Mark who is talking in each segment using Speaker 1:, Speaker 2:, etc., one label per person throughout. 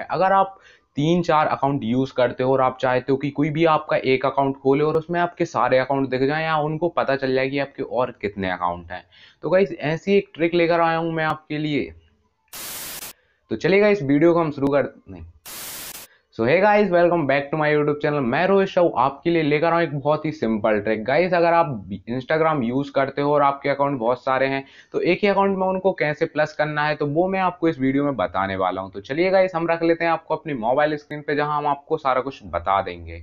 Speaker 1: अगर आप तीन चार अकाउंट यूज़ करते हो और आप चाहते हो कि कोई भी आपका एक अकाउंट खोले और उसमें आपके सारे अकाउंट दिख जाएं या उनको पता चल जाए कि आपके और कितने अकाउंट हैं तो गाइस ऐसी एक ट्रिक लेकर आया हूं मैं आपके लिए तो चलेगा इस वीडियो को हम शुरू कर नहीं so hey guys welcome back to my YouTube channel मैं रोहित शाह आपके लिए लेकर आऊँ एक बहुत ही सिंपल ट्रिक गाइस अगर आप इंस्टाग्राम यूज करते हो और आपके अकाउंट बहुत सारे हैं तो एक ही अकाउंट में उनको कैसे प्लस करना है तो वो मैं आपको इस वीडियो में बताने वाला हूँ तो चलिए गाइस हम रख लेते हैं आपको अपनी मोबाइल स्क्रीन पर जहाँ हम आपको सारा कुछ बता देंगे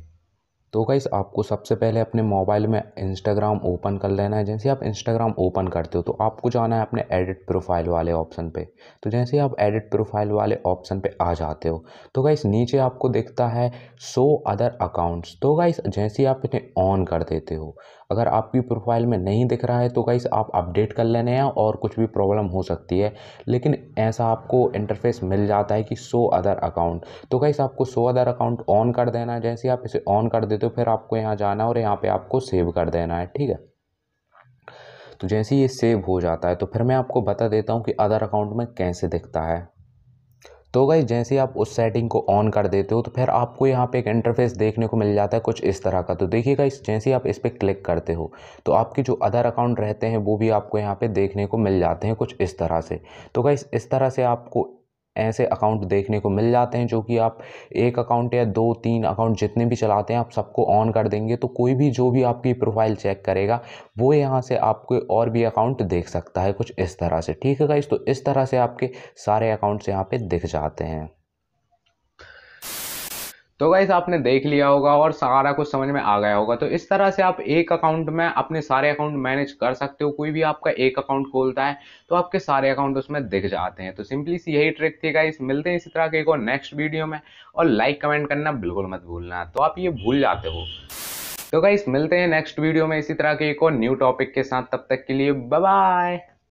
Speaker 1: तो गाइस आपको सबसे पहले अपने मोबाइल में इंस्टाग्राम ओपन कर लेना है जैसे आप इंस्टाग्राम ओपन करते हो तो आपको जाना है अपने एडिट प्रोफाइल वाले ऑप्शन पे तो जैसे आप एडिट प्रोफाइल वाले ऑप्शन पे आ जाते हो तो गाइस नीचे आपको दिखता है सो अदर अकाउंट्स तो गाइस जैसे आप इन्हें ऑन कर देते हो अगर आपकी प्रोफाइल में नहीं दिख रहा है तो गाइस आप अपडेट कर लेने हैं और कुछ भी प्रॉब्लम हो सकती है लेकिन ऐसा आपको इंटरफेस मिल जाता है कि सो अदर अकाउंट तो गाइस आपको सो अदर अकाउंट ऑन कर देना है जैसे आप इसे ऑन कर देते तो फिर आपको यहाँ जाना और यहाँ पे आपको सेव कर देना है ठीक है तो जैसे ये सेव हो जाता है तो फिर मैं आपको बता देता हूँ कि अदर अकाउंट में कैसे दिखता है तो गई जैसे आप उस सेटिंग को ऑन कर देते हो तो फिर आपको यहाँ पे एक इंटरफेस देखने को मिल जाता है कुछ इस तरह का तो देखिएगा इस जैसे आप इस पर क्लिक करते हो तो आपके जो अदर अकाउंट रहते हैं वो भी आपको यहाँ पे देखने को मिल जाते हैं कुछ इस तरह से तो गई इस तरह से आपको ऐसे अकाउंट देखने को मिल जाते हैं जो कि आप एक अकाउंट या दो तीन अकाउंट जितने भी चलाते हैं आप सबको ऑन कर देंगे तो कोई भी जो भी आपकी प्रोफाइल चेक करेगा वो यहाँ से आपके और भी अकाउंट देख सकता है कुछ इस तरह से ठीक है गाइस तो इस तरह से आपके सारे अकाउंट्स यहाँ पे दिख जाते हैं तो गाइस आपने देख लिया होगा और सारा कुछ समझ में आ गया होगा तो इस तरह से आप एक अकाउंट में अपने सारे अकाउंट मैनेज कर सकते हो कोई भी आपका एक अकाउंट खोलता है तो आपके सारे अकाउंट उसमें दिख जाते हैं तो सिंपली सी यही ट्रिक थी गाइस मिलते हैं इसी तरह के एक और नेक्स्ट वीडियो में और लाइक कमेंट करना बिल्कुल मत भूलना तो आप ये भूल जाते हो तो गाइस मिलते हैं नेक्स्ट वीडियो में इसी तरह के एक और न्यू टॉपिक के साथ तब तक के लिए बाय